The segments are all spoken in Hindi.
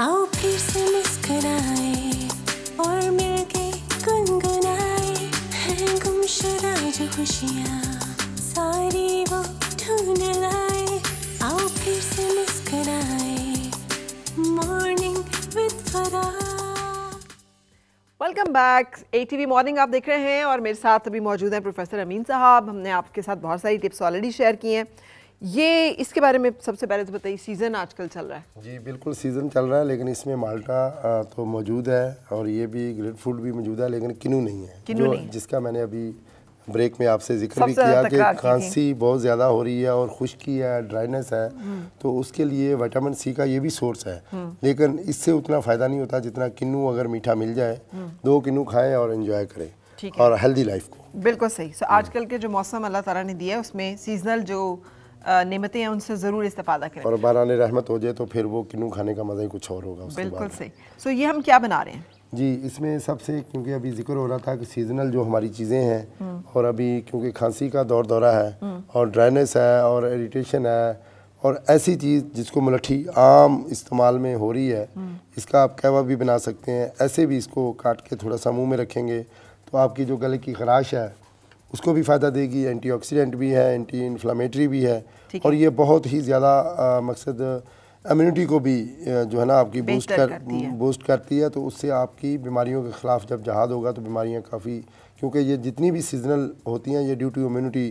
आओ फिर से मुस्कराए और मिलके गुनगुनाए हैं गुमशुदा जो खुशियाँ सारी वो ढूंढ लाए आओ फिर से मुस्कराए morning with Farah welcome back A TV वी मॉर्निंग आप देख रहे हैं और मेरे साथ अभी मौजूद हैं प्रोफेसर अमीन साहब हमने आपके साथ बहुत सारी टिप्स ऑलरेडी शेयर की हैं ये इसके बारे में सबसे पहले तो बताइए सीज़न आजकल चल रहा है जी बिल्कुल सीज़न चल रहा है लेकिन इसमें माल्टा तो मौजूद है और ये भी ग्रेट फ्रूट भी मौजूद है लेकिन किनू नहीं है किनू जो नहीं। जिसका मैंने अभी ब्रेक में आपसे जिक्र भी किया कि खांसी बहुत ज़्यादा हो रही है और खुश्की है ड्राइनेस है हम्म। तो उसके लिए विटामिन सी का ये भी सोर्स है हम्म। लेकिन इससे उतना फ़ायदा नहीं होता जितना किन्नू अगर मीठा मिल जाए हम्म। दो किन्नू खाएँ और इन्जॉय करें और हेल्दी लाइफ को बिल्कुल सही सो आजकल के जो मौसम अल्लाह ताला ने दिया है उसमें सीजनल जो नियमतें हैं उनसे ज़रूर इस्तेफादा करें और बारान रहमत हो जाए तो फिर वो किनू खाने का मज़ा ही कुछ और होगा बिल्कुल सही सो ये हम क्या बना रहे हैं जी इसमें सबसे क्योंकि अभी जिक्र हो रहा था कि सीजनल जो हमारी चीज़ें हैं हम्म। और अभी क्योंकि खांसी का दौर दौरा है हम्म। और ड्राइनेस है और इरीटेशन है और ऐसी चीज़ जिसको मलठी आम इस्तेमाल में हो रही है हम्म। इसका आप कहवा भी बना सकते हैं ऐसे भी इसको काट के थोड़ा सा मुंह में रखेंगे तो आपकी जो गले की खराश है उसको भी फ़ायदा देगी एंटीऑक्सीडेंट भी है एंटी इन्फ्लामेटरी भी है और ये बहुत ही ज़्यादा मकसद इम्यूनिटी को भी जो है ना आपकी बूस्ट कर बूस्ट करती है तो उससे आपकी बीमारियों के ख़िलाफ़ जब जहाद होगा तो बीमारियाँ काफ़ी क्योंकि ये जितनी भी सीजनल होती हैं ये ड्यू टू इम्यूनिटी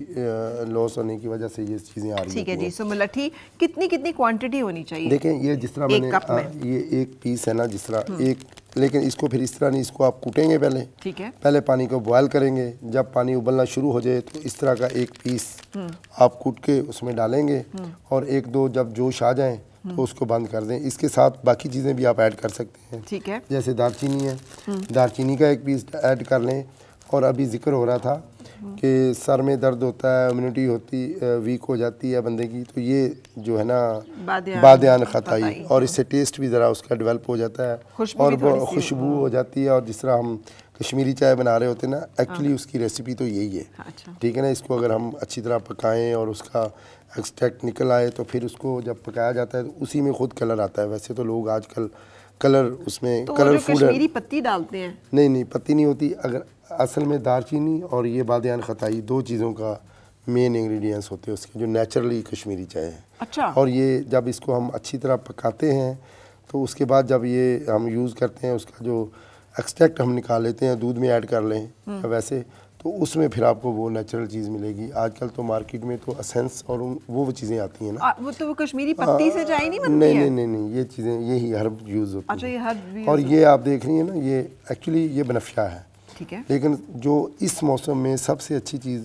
लॉस होने की वजह से ये चीज़ें आ रही हैं ठीक है जी सो मलठी मतलब कितनी कितनी क्वांटिटी होनी चाहिए देखें ये जिस तरह मैंने ये एक पीस है ना जिस तरह हम्म। एक लेकिन इसको फिर इस तरह नहीं इसको आप कूटेंगे पहले ठीक है पहले पानी को बॉयल करेंगे जब पानी उबलना शुरू हो जाए तो इस तरह का एक पीस हम्म। आप कूट के उसमें डालेंगे हम्म। और एक दो जब जोश आ जाए तो हम्म। उसको बंद कर दें इसके साथ बाकी चीज़ें भी आप ऐड कर सकते हैं ठीक है जैसे दालचीनी है दालचीनी का एक पीस ऐड कर लें और अभी जिक्र हो रहा था कि सर में दर्द होता है इम्यूनिटी होती वीक हो जाती है बंदे की तो ये जो है ना बादयान खताई और हाँ। इससे टेस्ट भी ज़रा उसका डेवलप हो जाता है और खुशबू हो जाती है और जिस तरह हम कश्मीरी चाय बना रहे होते हैं ना एक्चुअली हाँ। उसकी रेसिपी तो यही है हाँ, अच्छा। ठीक है ना इसको अगर हम अच्छी तरह पकाएं और उसका एक्सट्रैक्ट निकल आए तो फिर उसको जब पकाया जाता है तो उसी में खुद कलर आता है वैसे तो लोग आजकल कलर उसमें तो कलरफुल पत्ती डालते हैं नहीं नहीं पत्ती नहीं होती अगर असल में दारचीनी और ये बादियान ख़ताई दो चीज़ों का मेन इंग्रेडिएंट्स होते हैं उसके जो नेचुरली कश्मीरी चाय है अच्छा और ये जब इसको हम अच्छी तरह पकाते हैं तो उसके बाद जब ये हम यूज़ करते हैं उसका जो एक्सट्रैक्ट हम निकाल लेते हैं दूध में ऐड कर लें हम्म। वैसे तो उसमें फिर आपको वो नेचुरल चीज़ मिलेगी आजकल तो मार्केट में तो असेंस और वो वो चीज़ें आती हैं ना आ, वो तो वो कश्मीरी पत्ती आ, से चाय नहीं बनती नहीं, है? नहीं नहीं नहीं ये चीज़ें यही हर हर्ब यूज़ होती अच्छा, है ये हर्ब और ये आप देख रही हैं ना ये एक्चुअली ये बनफशा है ठीक है लेकिन जो इस मौसम में सबसे अच्छी चीज़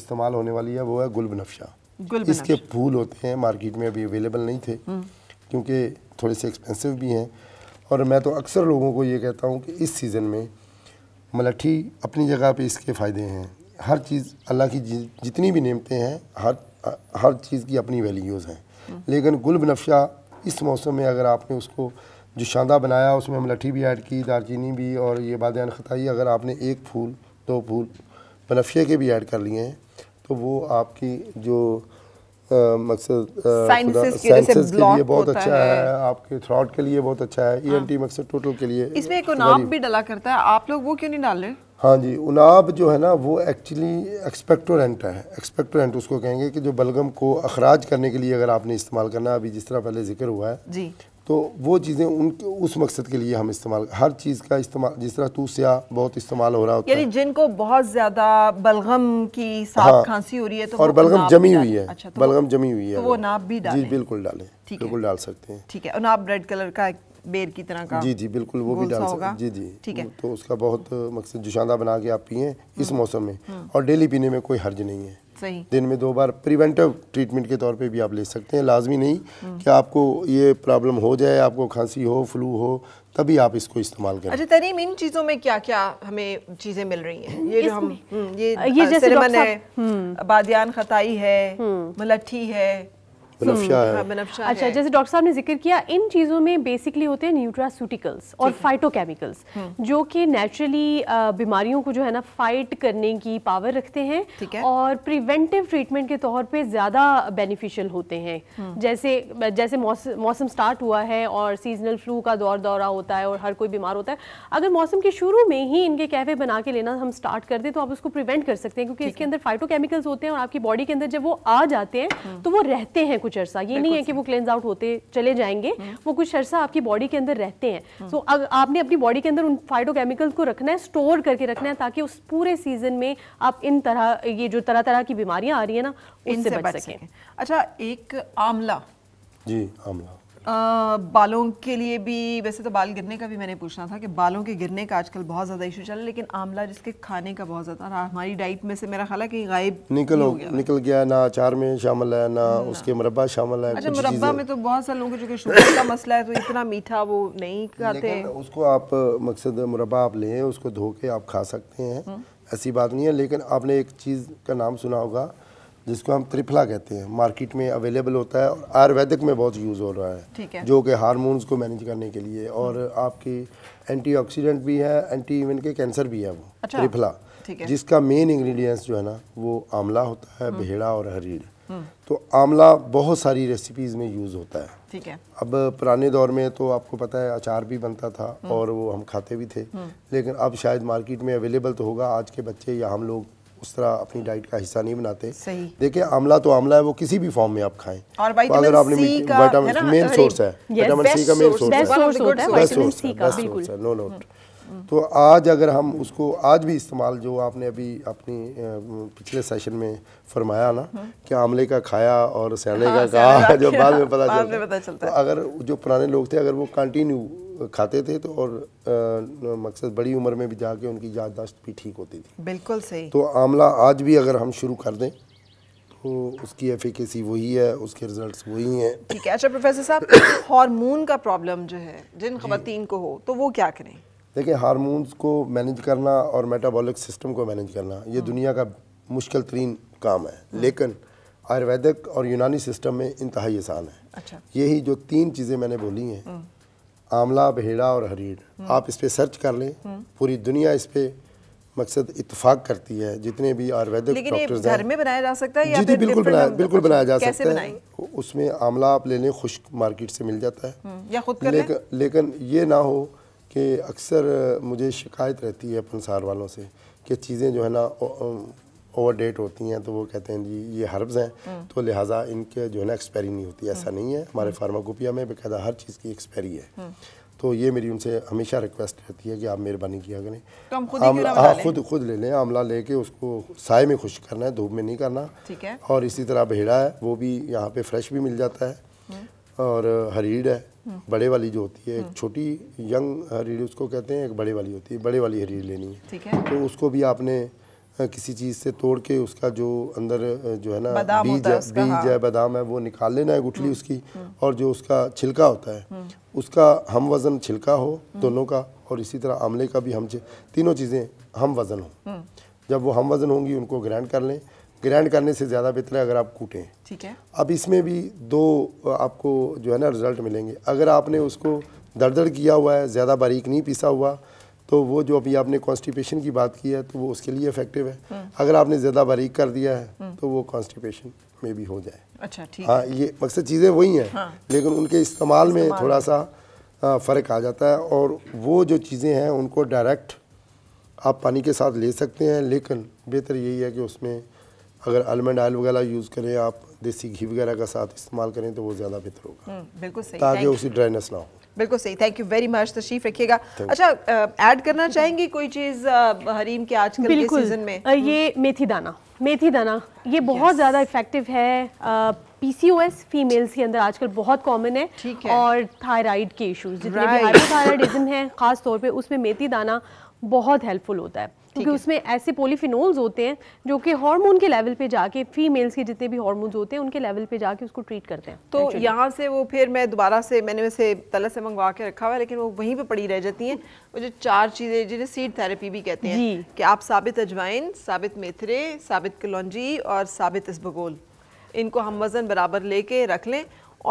इस्तेमाल होने वाली है वो है गुल बनफ्शा इसके फूल होते हैं मार्केट में अभी अवेलेबल नहीं थे हम्म। क्योंकि थोड़े से एक्सपेंसिव भी हैं और मैं तो अक्सर लोगों को ये कहता हूँ कि इस सीज़न में मलठी अपनी जगह पे इसके फ़ायदे हैं हर चीज़ अल्लाह की जितनी भी नियमतें हैं हर हर चीज़ की अपनी वैल्यूज़ हैं हम्म। लेकिन गुल बनफ्शा इस मौसम में अगर आपने उसको जो शानदार बनाया उसमें हम लट्ठी भी ऐड की दालचीनी भी और ये बादन ख़ताई अगर आपने एक फूल दो फूल बनफिया के भी ऐड कर लिए हैं तो वो आपकी जो आ, मकसद साइंसेस के, अच्छा के लिए बहुत अच्छा है, है आपके थ्रॉट के लिए बहुत अच्छा है ई मकसद टोटल के लिए इसमें एक तो उनाब भी डाला करता है आप लोग वो क्यों नहीं डाल रहे हाँ जी उनाब जो है ना वो एक्चुअली एक्सपेक्टोरेंट है एक्सपेक्टोरेंट उसको कहेंगे कि जो बलगम को अखराज करने के लिए अगर आपने इस्तेमाल करना अभी जिस तरह पहले जिक्र हुआ है जी तो वो चीज़ें उन उस मकसद के लिए हम इस्तेमाल हर चीज़ का इस्तेमाल जिस तरह तूसिया बहुत इस्तेमाल हो रहा होता यानी जिनको बहुत ज़्यादा बलगम की साफ हाँ, खांसी हो रही है तो और बलगम जमी हुई है अच्छा, तो बलगम जमी हुई है तो वो नाप भी डालें जी बिल्कुल डालें बिल्कुल डाल सकते हैं ठीक है और नाप रेड कलर का बेर की तरह का जी जी बिल्कुल वो भी डाल सकते जी जी ठीक है तो उसका बहुत मकसद जुशांदा बना के आप पिए इस हम्म। मौसम में हम्म। और डेली पीने में कोई हर्ज नहीं है सही दिन में दो बार प्रिवेंटिव ट्रीटमेंट के तौर पे भी आप ले सकते हैं लाजमी नहीं कि आपको ये प्रॉब्लम हो जाए आपको खांसी हो फ्लू हो तभी आप इसको इस्तेमाल करें अच्छा तरीम इन चीज़ों में क्या क्या हमें चीज़ें मिल रही हैं ये जो हम ये ये जैसे है हम्म। बादियान खताई है मलट्ठी हम्म। है हम्म, है हाँ, अच्छा जैसे डॉक्टर साहब ने जिक्र किया इन चीज़ों में बेसिकली होते हैं न्यूट्रासूटिकल्स और फाइटोकेमिकल्स हम्म। जो कि नेचुरली बीमारियों को जो है ना फाइट करने की पावर रखते हैं और प्रिवेंटिव ट्रीटमेंट के तौर पे ज़्यादा बेनिफिशियल होते हैं हम्म। जैसे जैसे मौसम स्टार्ट हुआ है और सीजनल फ्लू का दौर दौरा होता है और हर कोई बीमार होता है अगर मौसम के शुरू में ही इनके कैफे बना के लेना हम स्टार्ट कर दें तो आप उसको प्रिवेंट कर सकते हैं क्योंकि इसके अंदर फाइटोकेमिकल्स होते हैं और आपकी बॉडी के अंदर जब वो आ जाते हैं तो वो रहते हैं कुछ अर्सा ये नहीं है कि वो क्लेंज आउट होते चले जाएंगे हम्म। वो कुछ अर्सा आपकी बॉडी के अंदर रहते हैं सो हम्म। आपने अपनी बॉडी के अंदर उन फाइटोकेमिकल्स को रखना है स्टोर करके रखना है ताकि उस पूरे सीजन में आप इन तरह ये जो तरह तरह की बीमारियां आ रही है ना उनसे बच सकें अच्छा एक आमला जी आमला आ, बालों के लिए भी वैसे तो बाल गिरने का भी मैंने पूछना था कि बालों के गिरने का आजकल बहुत ज़्यादा इशू चल लेकिन आमला जिसके खाने का बहुत ज़्यादा रहा हमारी डाइट में से मेरा ख्याल है कि गायब निकल हो गया निकल गया ना अचार में शामिल है ना ना हाँ। उसके मुरबा शामिल है अच्छा मुरबा में तो बहुत सारे लोगों को शुगर का मसला है तो इतना मीठा वो नहीं खाते उसको आप मकसद मुरबा आप लें उसको धो के आप खा सकते हैं हाँ। ऐसी बात नहीं है लेकिन आपने एक चीज़ का नाम सुना होगा जिसको हम त्रिफला कहते हैं मार्केट में अवेलेबल होता है और आयुर्वेदिक में बहुत यूज़ हो रहा है, है। जो कि हारमोन्स को मैनेज करने के लिए और आपकी एंटीऑक्सीडेंट भी है एंटी इवन के कैंसर भी है वो अच्छा। त्रिफला जिसका मेन इंग्रेडिएंट्स जो है ना वो आंवला होता है भेड़ा हम्म। और हरीड़ हम्म। तो आंवला बहुत सारी रेसिपीज में यूज होता है ठीक है अब पुराने दौर में तो आपको पता है अचार भी बनता था हम्म। और वो हम खाते भी थे लेकिन अब शायद मार्केट में अवेलेबल तो होगा आज के बच्चे या हम लोग उस तरह अपनी डाइट का हिस्सा नहीं बनाते देखिए आमला तो आमला है वो किसी भी फॉर्म में आप खाएं और तो अगर आपने विटामिन मेन सोर्स है विटामिन सी का मेन सोर्स है नो नोट तो आज अगर हम उसको आज भी इस्तेमाल जो आपने अभी अपनी पिछले सेशन में फरमाया ना हम्म। कि आमले का खाया और सैने का हाँ, कहा जो बाद में पता चलता, है तो अगर जो पुराने लोग थे अगर वो कंटिन्यू खाते थे तो और आ, मकसद बड़ी उम्र में भी जाके उनकी याददाश्त भी ठीक होती थी बिल्कुल सही तो आमला आज भी अगर हम शुरू कर दें तो उसकी एफिकेसी वही है उसके रिजल्ट्स वही हैं ठीक है अच्छा प्रोफेसर साहब हार्मोन का प्रॉब्लम जो है जिन खुवान को हो तो वो क्या करें देखिए हारमोन्स को मैनेज करना और मेटाबॉलिक सिस्टम को मैनेज करना ये हाँ। दुनिया का मुश्किल तरीन काम है हाँ। लेकिन आयुर्वेदिक और यूनानी सिस्टम में इंतहाई आसान है अच्छा। यही जो तीन चीज़ें मैंने बोली हैं हाँ। आंवला भेड़ा और हरीड आप इस पर सर्च कर लें पूरी दुनिया इस पर मकसद इतफाक करती है जितने भी आयुर्वेदिक डॉक्टर्स घर में बनाया जा सकता है या जी जी बिल्कुल बनाया बिल्कुल बनाया जा सकता है उसमें आंवला आप ले लें खुश मार्केट से मिल जाता है या खुद लेकिन ये ना हो कि अक्सर मुझे शिकायत रहती है पंसार वालों से कि चीज़ें जो है ना ओवर डेट होती हैं तो वो कहते हैं जी ये हर्ब्स हैं हम्म। तो लिहाजा इनके जो है ना एक्सपायरी नहीं होती ऐसा हम्म। नहीं है हमारे फार्माकोपिया हम्म। में बेकायदा हर चीज़ की एक्सपायरी है तो ये मेरी उनसे हमेशा रिक्वेस्ट रहती है कि आप मेहरबानी किया करें तो हाँ खुद खुद ले लें आमला लेके उसको साय में खुश करना है धूप में नहीं करना ठीक है और इसी तरह भेड़ा है वो भी यहाँ पे फ्रेश भी मिल जाता है और हरीड है बड़े वाली जो होती है एक छोटी यंग हरीड़ी उसको कहते हैं एक बड़े वाली होती है बड़े वाली हरीड़ी लेनी है ठीक है तो उसको भी आपने किसी चीज़ से तोड़ के उसका जो अंदर जो है ना बीज है बीज हाँ। है बादाम है वो निकाल लेना है गुठली हम्म, उसकी हम्म। और जो उसका छिलका होता है हम्म। उसका हम वज़न छिलका हो दोनों का और इसी तरह आमले का भी हम तीनों चीज़ें हम वज़न हो जब वो हम वज़न होंगी उनको ग्रैंड कर लें ग्रैंड करने से ज़्यादा बेहतर है अगर आप कूटें ठीक है अब इसमें भी दो आपको जो है ना रिजल्ट मिलेंगे अगर आपने उसको दरदर किया हुआ है ज़्यादा बारीक नहीं पीसा हुआ तो वो जो अभी आपने कॉन्स्टिपेशन की बात की है तो वो उसके लिए इफेक्टिव है हम्म। अगर आपने ज़्यादा बारीक कर दिया है हम्म। तो वो कॉन्स्टिपेशन में भी हो जाए अच्छा ठीक हाँ ये मकसद चीज़ें वही हैं हाँ। लेकिन उनके इस्तेमाल में थोड़ा सा फ़र्क आ जाता है और वो जो चीज़ें हैं उनको डायरेक्ट आप पानी के साथ ले सकते हैं लेकिन बेहतर यही है कि उसमें अगर आलमंड आयल वगैरह यूज़ करें आप देसी घी वगैरह का साथ इस्तेमाल करें तो वो ज़्यादा बेहतर होगा हम्म, बिल्कुल सही ताकि उसी ड्राइनेस ना हो बिल्कुल सही थैंक यू वेरी मच तशरीफ रखिएगा अच्छा ऐड करना चाहेंगे कोई चीज़ हरीम के आज के सीज़न में ये मेथी दाना मेथी दाना ये बहुत yes. ज़्यादा इफेक्टिव है पीसीओएस फीमेल्स के अंदर आजकल बहुत कॉमन है, है और थायराइड के इश्यूज जितने right. भी हाइपोथायराइडिज्म है खास तौर पे उसमें मेथी दाना बहुत हेल्पफुल होता है क्योंकि उसमें ऐसे पोलिफिनोल्स होते हैं जो कि हार्मोन के लेवल पे जाके फीमेल्स के जितने भी हार्मोन्स होते हैं उनके लेवल पे जाके उसको ट्रीट करते हैं तो यहाँ से वो फिर मैं दोबारा से मैंने वैसे तला से मंगवा के रखा हुआ है लेकिन वो वहीं पर पड़ी रह जाती हैं वो जो चार चीज़ें जिन्हें सीड थेरेपी भी कहते हैं कि आप साबित अजवाइन साबित मेथरे साबित कलौजी और साबित इसबगोल इनको हम वज़न बराबर लेके रख लें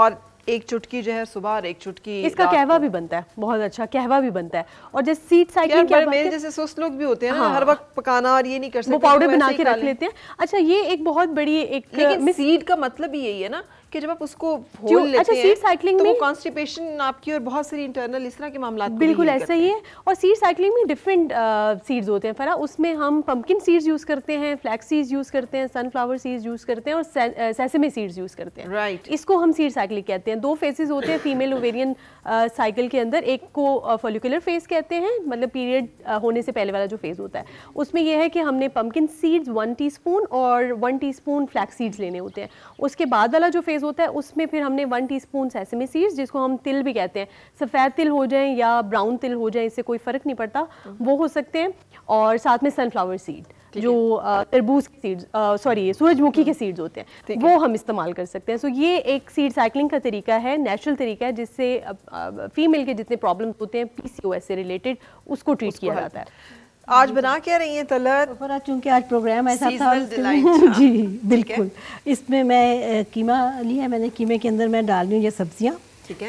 और एक चुटकी जो है सुबह और एक चुटकी इसका कहवा भी बनता है बहुत अच्छा कहवा भी बनता है और जैसे सीट साइकिल क्या मेरे जैसे सुस्त लोग भी होते हैं हाँ, हर वक्त पकाना और ये नहीं कर सकते वो तो पाउडर बना के रख लेते हैं अच्छा ये एक बहुत बड़ी एक लेकिन सीड का मतलब ही यही है ना कि जब आप उसको घोल अच्छा, लेते अच्छा, हैं साइकिलिंग तो में कॉन्स्टिपेशन आपकी और बहुत सारी इंटरनल इस तरह के मामला बिल्कुल ऐसा ही है और सीड साइकिलिंग में डिफरेंट सीड्स uh, होते हैं फरा उसमें हम पम्पकिन सीड्स यूज़ करते हैं फ्लैक्स सीड्स यूज़ करते हैं सनफ्लावर सीड्स यूज़ करते हैं और सेसेमे सीड्स यूज़ करते हैं राइट इसको हम सीड साइकिलिंग कहते हैं दो फेजेस होते हैं फीमेल ओवेरियन साइकिल के अंदर एक को फोलिकुलर uh, फेज कहते हैं मतलब पीरियड uh, होने से पहले वाला जो फेज़ होता है उसमें यह है कि हमने पम्पकिन सीड्स वन टी और वन टीस्पून फ्लैक्स सीड्स लेने होते हैं उसके बाद वाला जो फेज़ होता है उसमें फिर हमने one teaspoon sesame seeds जिसको हम तिल भी कहते हैं सफ़ेद तिल हो जाए या ब्राउन तिल हो जाए इससे कोई फ़र्क नहीं पड़ता वो हो सकते हैं और साथ में सनफ्लावर सीड जो तरबूज के सीड्स सॉरी सूरजमुखी के सीड्स होते हैं वो हम इस्तेमाल कर सकते हैं सो ये एक सीड साइकिलिंग का तरीका है नेचुरल तरीका है जिससे फीमेल के जितने प्रॉब्लम्स होते हैं पीसीओएस से रिलेटेड उसको ट्रीट किया जाता है आज बना क्या रही हैं तलर चूंकि आज प्रोग्राम ऐसा था तो हाँ। जी बिल्कुल इसमें मैं कीमा लिया है मैंने कीमे के अंदर मैं डाल रही हूँ ये सब्जियाँ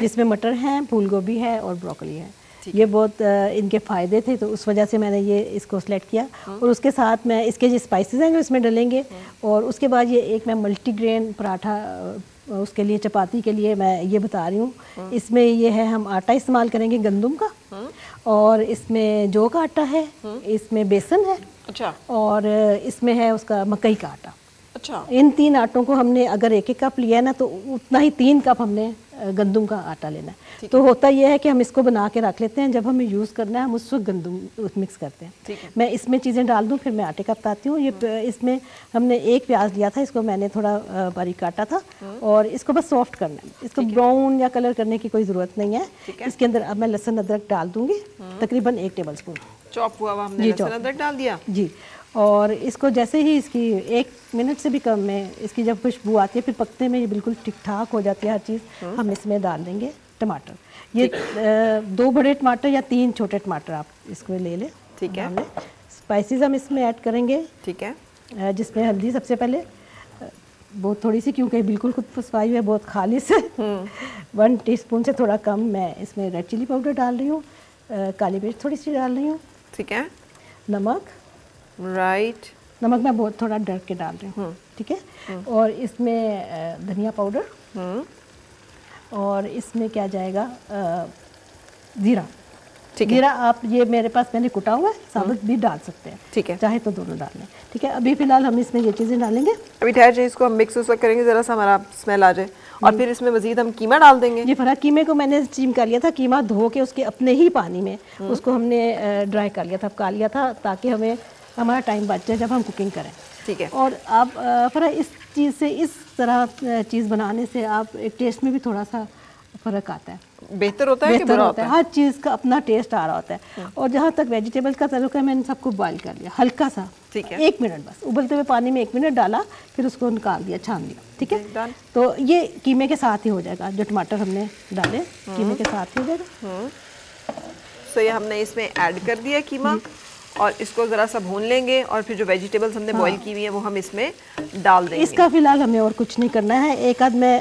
जिसमें मटर हैं फूल गोभी है और ब्रोकली है ये बहुत इनके फ़ायदे थे तो उस वजह से मैंने ये इसको सेलेक्ट किया हाँ। और उसके साथ मैं इसके जो स्पाइसेस हैं जो इसमें डलेंगे हाँ। और उसके बाद ये एक मैं मल्टीग्रेन पराठा उसके लिए चपाती के लिए मैं ये बता रही हूँ इसमें ये है हम आटा इस्तेमाल करेंगे गंदम का और इसमें जौ का आटा है हम्म। इसमें बेसन है अच्छा और इसमें है उसका मकई का आटा अच्छा इन तीन आटों को हमने अगर एक एक कप लिया ना तो उतना ही तीन कप हमने गंदम का आटा लेना है तो होता यह है कि हम इसको बना के रख लेते हैं जब हमें यूज़ करना है हम उस वक्त गंदम मिक्स करते हैं मैं इसमें चीज़ें डाल दूँ फिर मैं आटे का बताती हूँ ये हम्म। इसमें हमने एक प्याज लिया था इसको मैंने थोड़ा बारीक काटा था हम्म। और इसको बस सॉफ्ट करना है इसको ब्राउन या कलर करने की कोई ज़रूरत नहीं है इसके अंदर अब मैं लहसुन अदरक डाल दूँगी हम्म। तकरीबन एक टेबल स्पून चॉप हुआ हमने लहसुन अदरक डाल दिया जी और इसको जैसे ही इसकी एक मिनट से भी कम में इसकी जब खुशबू आती है फिर पकते में ये बिल्कुल ठीक ठाक हो जाती है हर चीज़ हम्म। हम इसमें डाल देंगे टमाटर ये दो बड़े टमाटर या तीन छोटे टमाटर आप इसको ले लें ठीक है स्पाइसेस हम इसमें ऐड करेंगे ठीक है जिसमें हल्दी सबसे पहले बहुत थोड़ी सी क्योंकि बिल्कुल खुद हुई है बहुत खालिश है हम्म। वन टीस्पून से थोड़ा कम मैं इसमें रेड चिली पाउडर डाल रही हूँ काली मिर्च थोड़ी सी डाल रही हूँ ठीक है नमक राइट नमक मैं बहुत थोड़ा डर के डाल रही हूँ हम्म। ठीक है हम्म। और इसमें धनिया पाउडर हम्म। और इसमें क्या जाएगा ज़ीरा ठीक जीरा आप ये मेरे पास मैंने कुटा हुआ है साबुत भी डाल सकते हैं ठीक है चाहे तो दोनों डाल लें ठीक है अभी फिलहाल हम इसमें ये चीज़ें डालेंगे अभी ठहर जाए इसको हम मिक्स उस वक्त करेंगे ज़रा सा हमारा स्मेल आ जाए और फिर इसमें मजीद हम कीमा डाल देंगे ये फरा कीमे को मैंने स्टीम कर लिया था कीमा धो के उसके अपने ही पानी में उसको हमने ड्राई कर लिया था पका लिया था ताकि हमें हमारा टाइम बच जाए जब हम कुकिंग करें ठीक है और आप फरा इस चीज़ से इस तरह चीज़ बनाने से आप एक टेस्ट में भी थोड़ा सा फ़र्क आता है बेहतर होता है बेहतर होता, होता है हर चीज़ का अपना टेस्ट आ रहा होता है हम्म। और जहाँ तक वेजिटेबल का तल्लु है मैंने सबको बॉयल कर लिया हल्का सा ठीक है एक मिनट बस उबलते हुए पानी में एक मिनट डाला फिर उसको निकाल दिया छान लिया ठीक है तो ये कीमे के साथ ही हो जाएगा जो टमाटर हमने डाले कीमे हम्म। के साथ ही हो जाएगा तो ये हमने इसमें ऐड कर दिया कीमा और इसको ज़रा सा भून लेंगे और फिर जो वेजिटेबल्स हमने हाँ। बॉईल की हुई है वो हम इसमें डाल देंगे इसका फिलहाल हमें और कुछ नहीं करना है एक आध मैं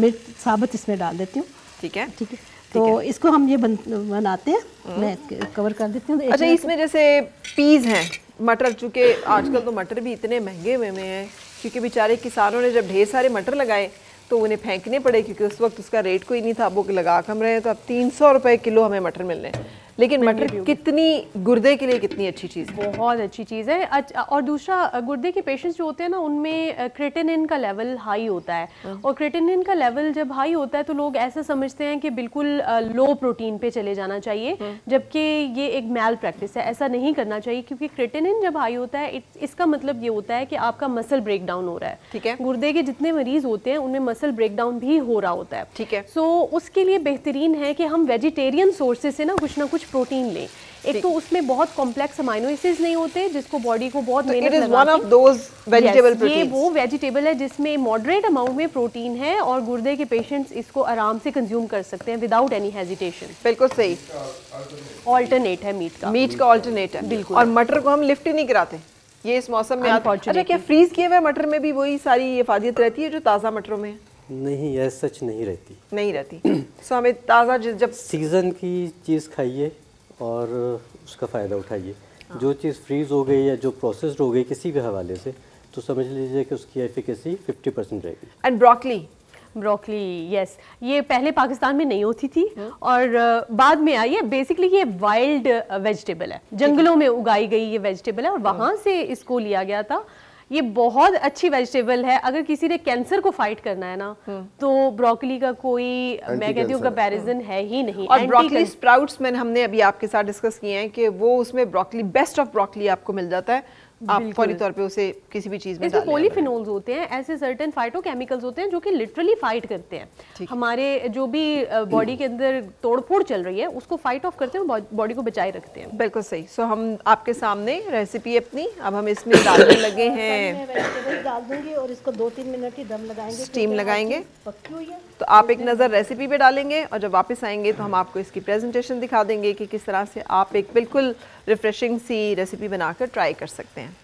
मिर्च साबुत इसमें डाल देती हूँ ठीक है ठीक है तो इसको हम ये बन, बनाते हैं हाँ। मैं कवर कर देती हूँ अच्छा इसमें जैसे पीज़ हैं मटर चूँकि आजकल तो मटर भी इतने महंगे हुए हुए हैं क्योंकि बेचारे किसानों ने जब ढेर सारे मटर लगाए तो उन्हें फेंकने पड़े क्योंकि उस वक्त उसका रेट कोई नहीं था अब वो लगा कम रहे हैं तो अब तीन सौ रुपये किलो हमें मटर मिल रहे हैं लेकिन मटर कितनी गुर्दे के लिए कितनी अच्छी चीज़ है बहुत अच्छी चीज़ है अच्छा और दूसरा गुर्दे के पेशेंट्स जो होते हैं ना उनमें क्रेटेनिन का लेवल हाई होता है हाँ। और क्रेटेनिन का लेवल जब हाई होता है तो लोग ऐसा समझते हैं कि बिल्कुल लो प्रोटीन पे चले जाना चाहिए हाँ। जबकि ये एक मैल प्रैक्टिस है ऐसा नहीं करना चाहिए क्योंकि क्रेटेनिन जब हाई होता है इसका मतलब ये होता है कि आपका मसल ब्रेक डाउन हो रहा है ठीक है गुर्दे के जितने मरीज होते हैं उनमें मसल ब्रेक डाउन भी हो रहा होता है ठीक है सो उसके लिए बेहतरीन है कि हम वेजिटेरियन सोर्सेज से ना कुछ ना कुछ कुछ प्रोटीन लें एक तो उसमें बहुत कॉम्प्लेक्स अमाइनो एसिड नहीं होते जिसको बॉडी को बहुत तो मेहनत लगाती ये वो वेजिटेबल है जिसमें मॉडरेट अमाउंट में प्रोटीन है और गुर्दे के पेशेंट्स इसको आराम से कंज्यूम कर सकते हैं विदाउट एनी हेजिटेशन बिल्कुल सही ऑल्टरनेट है मीट का मीट का ऑल्टरनेट है बिल्कुल और मटर को हम लिफ्ट ही नहीं कराते ये इस मौसम में अच्छा क्या फ्रीज किए हुए मटर में भी वही सारी ये फादियत रहती है जो ताज़ा मटरों में है नहीं यह सच नहीं रहती नहीं रहती सो so, हमें ताज़ा जब सीज़न की चीज़ खाइए और उसका फ़ायदा उठाइए हाँ। जो चीज़ फ्रीज हो गई या जो प्रोसेस्ड हो गई किसी भी हवाले से तो समझ लीजिए कि उसकी एफिकेसी 50 परसेंट रहेगी एंड ब्रोकली ब्रोकली यस ये पहले पाकिस्तान में नहीं होती थी हुँ? और बाद में आई है बेसिकली ये वाइल्ड वेजिटेबल है जंगलों में उगाई गई ये वेजिटेबल है और हाँ। वहाँ से इसको लिया गया था ये बहुत अच्छी वेजिटेबल है अगर किसी ने कैंसर को फाइट करना है ना हम्म। तो ब्रोकली का कोई मैं कहती हूँ कंपेरिजन है ही नहीं और ब्रोकली स्प्राउट्स मैंने हमने अभी आपके साथ डिस्कस किए हैं कि वो उसमें ब्रोकली बेस्ट ऑफ ब्रोकली आपको मिल जाता है आप फौरी तौर पे उसे किसी भी चीज में इसमें होते हैं ऐसे सर्टेन फाइटोकेमिकल्स होते हैं जो कि लिटरली फाइट करते हैं हमारे जो भी बॉडी के अंदर तोड़फोड़ चल रही है उसको फाइट ऑफ करते हैं बॉडी को बचाए रखते हैं बिल्कुल सही सो हम आपके सामने रेसिपी अपनी अब हम इसमें डालने लगे हैं डाल दूंगी और इसको दो तीन मिनट ही दम लगाएंगे स्टीम लगाएंगे तो आप एक नज़र रेसिपी पे डालेंगे और जब वापस आएंगे तो हम आपको इसकी प्रेजेंटेशन दिखा देंगे कि किस तरह से आप एक बिल्कुल रिफ़्रेशिंग सी रेसिपी बनाकर ट्राई कर सकते हैं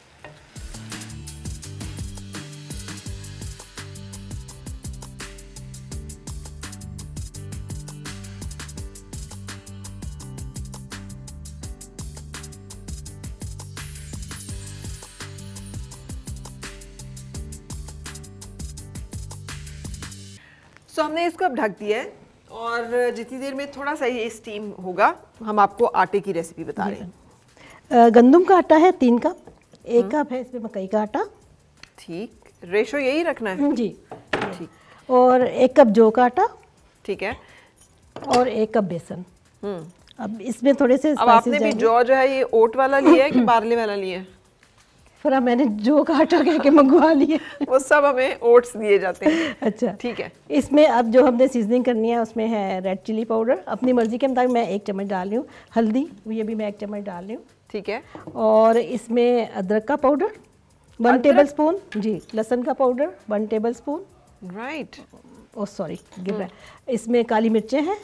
सो हमने इसको अब ढक दिया है और जितनी देर में थोड़ा सा ये स्टीम होगा हम आपको आटे की रेसिपी बता रहे हैं गंदम का आटा है तीन कप एक हम्म। कप है इसमें मकई का आटा ठीक रेशो यही रखना है जी ठीक और एक कप जौ का आटा ठीक है और एक कप बेसन हम्म। अब इसमें थोड़े से अब आपने भी जौ जो है ये ओट वाला लिया है कि बार्ले वाला लिया है फिर मैंने जो का आटा कह के मंगवा लिए वो सब हमें ओट्स दिए जाते हैं अच्छा ठीक है इसमें अब जो हमने सीजनिंग करनी है उसमें है रेड चिली पाउडर अपनी मर्ज़ी के मुताबिक मैं एक चम्मच डाल रही हूँ हल्दी ये भी मैं एक चम्मच डाल रही हूँ ठीक है और इसमें अदरक का पाउडर वन टेबल स्पून जी लहसन का powder one tablespoon right oh sorry गिर इसमें काली मिर्चें हैं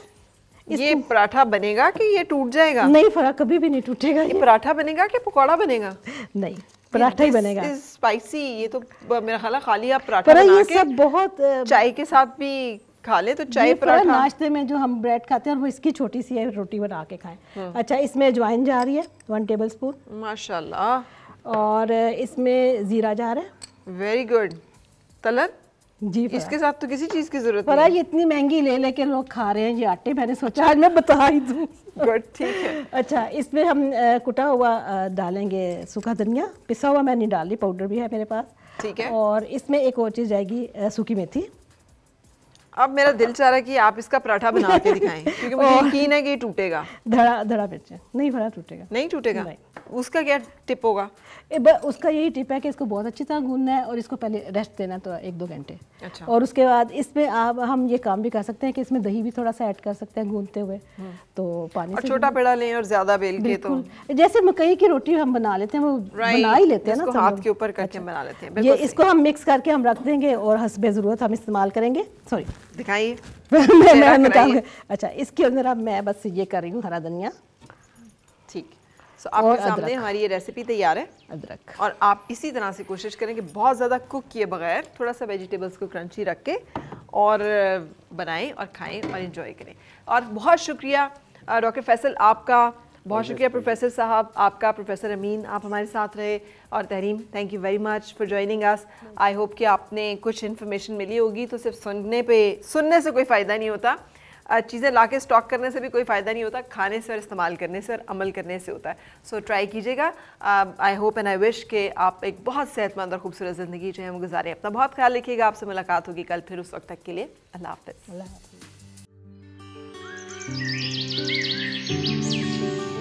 ये पराठा बनेगा कि ये टूट जाएगा नहीं फरा कभी भी नहीं टूटेगा ये, ये पराठा बनेगा कि पकौड़ा बनेगा नहीं पराठा ही बनेगा स्पाइसी ये तो मेरा ख्याल खाली आप पराठा बना ये सब बहुत चाय के साथ भी खा ले तो चाय पराठा नाश्ते में जो हम ब्रेड खाते हैं और वो इसकी छोटी सी है रोटी बना के खाएं हम्म। अच्छा इसमें अजवाइन जा रही है वन टेबल स्पून माशाल्लाह और इसमें ज़ीरा जा रहा है वेरी गुड तलन जी इसके साथ तो किसी चीज़ की जरूरत नहीं ये इतनी महंगी ले लेके लोग खा रहे हैं ये आटे मैंने सोचा आज मैं बता ही दूँ गुड ठीक है अच्छा इसमें हम कुटा हुआ डालेंगे सूखा धनिया पिसा हुआ मैंने डाल रही पाउडर भी है मेरे पास ठीक है और इसमें एक और चीज़ जाएगी सूखी मेथी अब मेरा दिल चाह रहा है कि आप इसका पराठा बना के दिखाएं क्योंकि मुझे यकीन है कि टूटेगा धड़ा धड़ा मिर्चें नहीं भरा टूटेगा नहीं टूटेगा उसका क्या टिप होगा उसका यही टिप है कि इसको बहुत अच्छी तरह भूनना है और इसको पहले रेस्ट देना तो एक दो घंटे अच्छा। और उसके बाद इसमें आप हम ये काम भी कर सकते हैं कि इसमें दही भी थोड़ा सा ऐड कर सकते हैं गूंदते हुए हम्म। तो पानी छोटा पेड़ा लें और ज्यादा बेल के तो जैसे मकई की रोटी हम बना लेते हैं वो बना ही लेते हैं ना तो हाथ के ऊपर करके अच्छा। बना लेते हैं ये इसको हम मिक्स करके हम रख देंगे और हंसबे जरूरत हम इस्तेमाल करेंगे सॉरी दिखाइए मैं मैं अच्छा इसके अंदर अब मैं बस ये कर रही हूँ हरा धनिया ठीक सो so, आपके सामने हमारी ये रेसिपी तैयार है अदरक और आप इसी तरह से कोशिश करें कि बहुत ज़्यादा कुक किए बगैर थोड़ा सा वेजिटेबल्स को क्रंची रख के और uh, बनाएं और खाएं और इन्जॉय करें और बहुत शुक्रिया डॉक्टर uh, फैसल आपका बहुत शुक्रिया प्रोफेसर साहब आपका प्रोफेसर अमीन आप हमारे साथ रहे और Tahreem thank you very much for joining us I hope कि आपने कुछ इन्फॉर्मेशन मिली होगी तो सिर्फ सुनने पे सुनने से कोई फ़ायदा नहीं होता चीज़ें ला के स्टॉक करने से भी कोई फ़ायदा नहीं होता खाने से और इस्तेमाल करने से और अमल करने से होता है सो ट्राई कीजिएगा I hope and I wish के आप एक बहुत सेहतमंद और खूबसूरत ज़िंदगी जो है वो गुजारें अपना बहुत ख्याल रखिएगा आपसे मुलाकात होगी कल फिर उस वक्त तक के लिए अल्लाह हाफ़